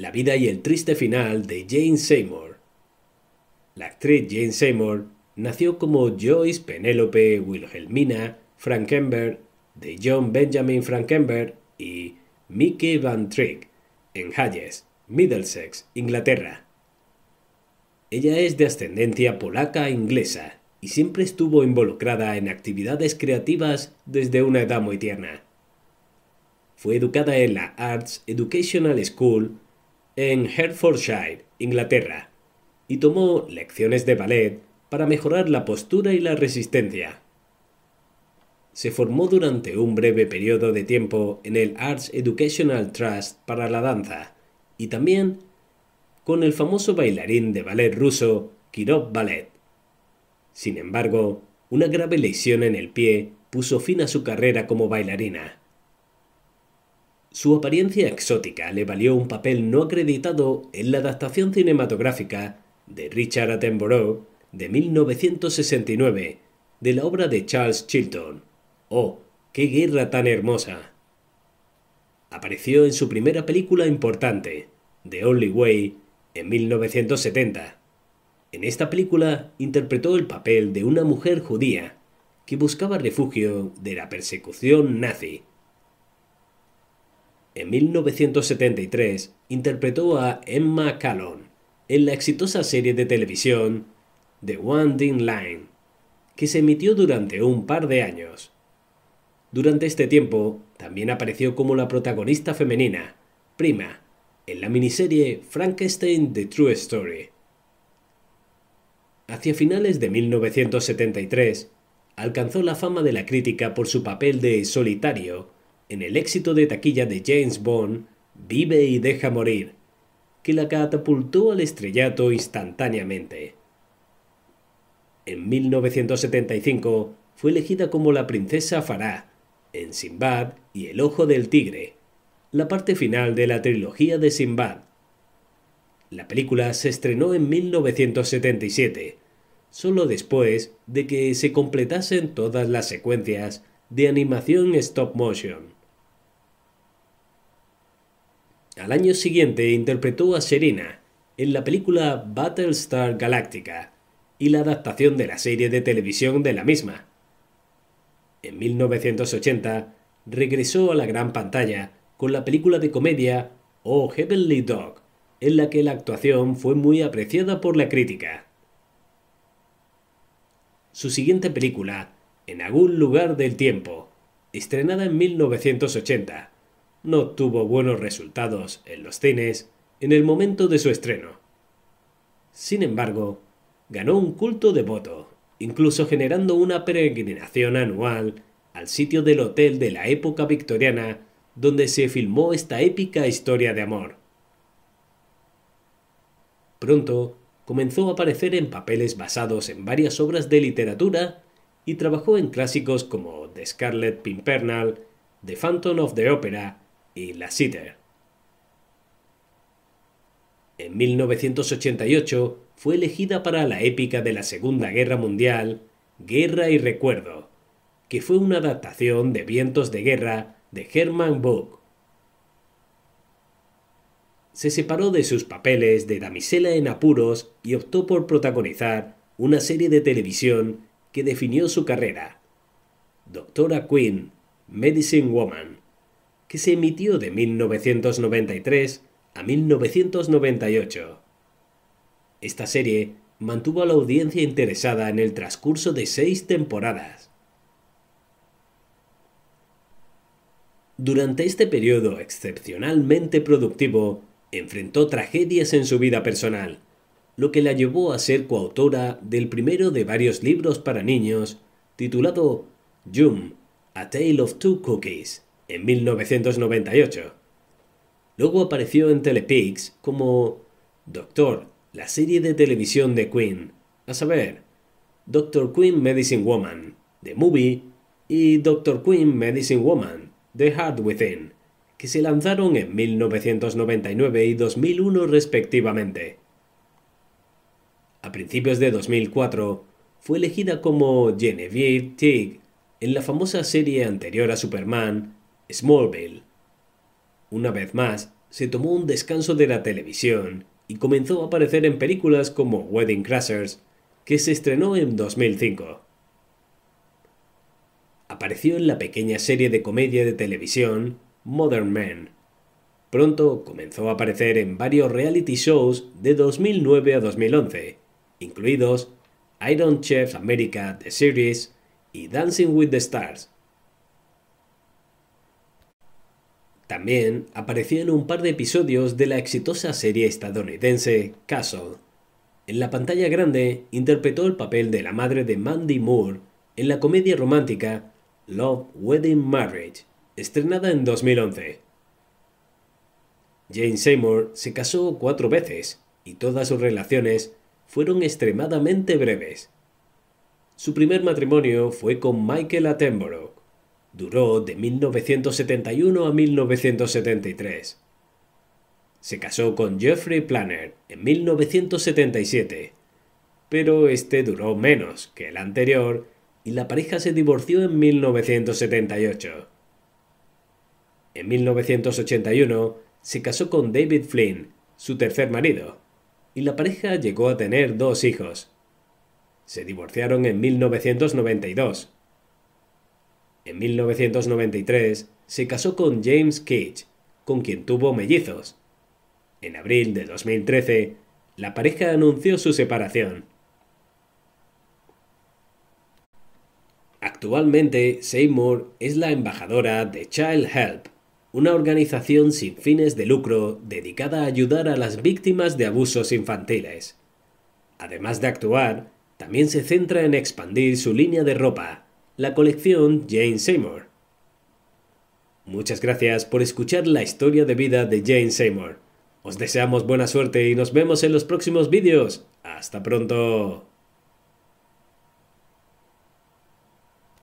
La vida y el triste final de Jane Seymour. La actriz Jane Seymour nació como Joyce Penélope Wilhelmina Frankenberg de John Benjamin Frankenberg y Mickey Van Trick en Hayes, Middlesex, Inglaterra. Ella es de ascendencia polaca e inglesa y siempre estuvo involucrada en actividades creativas desde una edad muy tierna. Fue educada en la Arts Educational School en Hertfordshire, Inglaterra, y tomó lecciones de ballet para mejorar la postura y la resistencia. Se formó durante un breve periodo de tiempo en el Arts Educational Trust para la danza y también con el famoso bailarín de ballet ruso Kirov Ballet. Sin embargo, una grave lesión en el pie puso fin a su carrera como bailarina. Su apariencia exótica le valió un papel no acreditado en la adaptación cinematográfica de Richard Attenborough de 1969 de la obra de Charles Chilton. ¡Oh, qué guerra tan hermosa! Apareció en su primera película importante, The Only Way, en 1970. En esta película interpretó el papel de una mujer judía que buscaba refugio de la persecución nazi en 1973 interpretó a Emma Callon en la exitosa serie de televisión The Winding Line, que se emitió durante un par de años. Durante este tiempo también apareció como la protagonista femenina, prima, en la miniserie Frankenstein The True Story. Hacia finales de 1973, alcanzó la fama de la crítica por su papel de solitario en el éxito de taquilla de James Bond, Vive y deja morir, que la catapultó al estrellato instantáneamente. En 1975 fue elegida como la princesa Farah en Sinbad y El Ojo del Tigre, la parte final de la trilogía de Sinbad. La película se estrenó en 1977, solo después de que se completasen todas las secuencias de animación stop motion. Al año siguiente interpretó a Serena en la película Battlestar Galactica y la adaptación de la serie de televisión de la misma. En 1980 regresó a la gran pantalla con la película de comedia Oh Heavenly Dog, en la que la actuación fue muy apreciada por la crítica. Su siguiente película, En algún lugar del tiempo, estrenada en 1980, no tuvo buenos resultados en los cines en el momento de su estreno. Sin embargo, ganó un culto devoto, incluso generando una peregrinación anual al sitio del hotel de la época victoriana donde se filmó esta épica historia de amor. Pronto comenzó a aparecer en papeles basados en varias obras de literatura y trabajó en clásicos como The Scarlet Pimpernel, The Phantom of the Opera y la Sitter. En 1988 fue elegida para la épica de la Segunda Guerra Mundial, Guerra y Recuerdo, que fue una adaptación de Vientos de Guerra de Hermann Buch. Se separó de sus papeles de damisela en apuros y optó por protagonizar una serie de televisión que definió su carrera. Doctora Quinn, Medicine Woman que se emitió de 1993 a 1998. Esta serie mantuvo a la audiencia interesada en el transcurso de seis temporadas. Durante este periodo excepcionalmente productivo, enfrentó tragedias en su vida personal, lo que la llevó a ser coautora del primero de varios libros para niños, titulado Jum, A Tale of Two Cookies, en 1998. Luego apareció en Telepix como Doctor, la serie de televisión de Queen, a saber, Doctor Queen Medicine Woman, The Movie, y Doctor Queen Medicine Woman, The Heart Within, que se lanzaron en 1999 y 2001 respectivamente. A principios de 2004, fue elegida como Genevieve Tig en la famosa serie anterior a Superman, Smallville. Una vez más, se tomó un descanso de la televisión y comenzó a aparecer en películas como Wedding Crashers, que se estrenó en 2005. Apareció en la pequeña serie de comedia de televisión Modern Man. Pronto comenzó a aparecer en varios reality shows de 2009 a 2011, incluidos Iron Chef America The Series y Dancing with the Stars, También apareció en un par de episodios de la exitosa serie estadounidense Castle. En la pantalla grande interpretó el papel de la madre de Mandy Moore en la comedia romántica Love, Wedding, Marriage, estrenada en 2011. Jane Seymour se casó cuatro veces y todas sus relaciones fueron extremadamente breves. Su primer matrimonio fue con Michael Attenborough, Duró de 1971 a 1973. Se casó con Jeffrey Planner en 1977, pero este duró menos que el anterior y la pareja se divorció en 1978. En 1981 se casó con David Flynn, su tercer marido, y la pareja llegó a tener dos hijos. Se divorciaron en 1992 en 1993 se casó con James Cage, con quien tuvo mellizos. En abril de 2013, la pareja anunció su separación. Actualmente, Seymour es la embajadora de Child Help, una organización sin fines de lucro dedicada a ayudar a las víctimas de abusos infantiles. Además de actuar, también se centra en expandir su línea de ropa, la colección Jane Seymour. Muchas gracias por escuchar la historia de vida de Jane Seymour. Os deseamos buena suerte y nos vemos en los próximos vídeos. ¡Hasta pronto!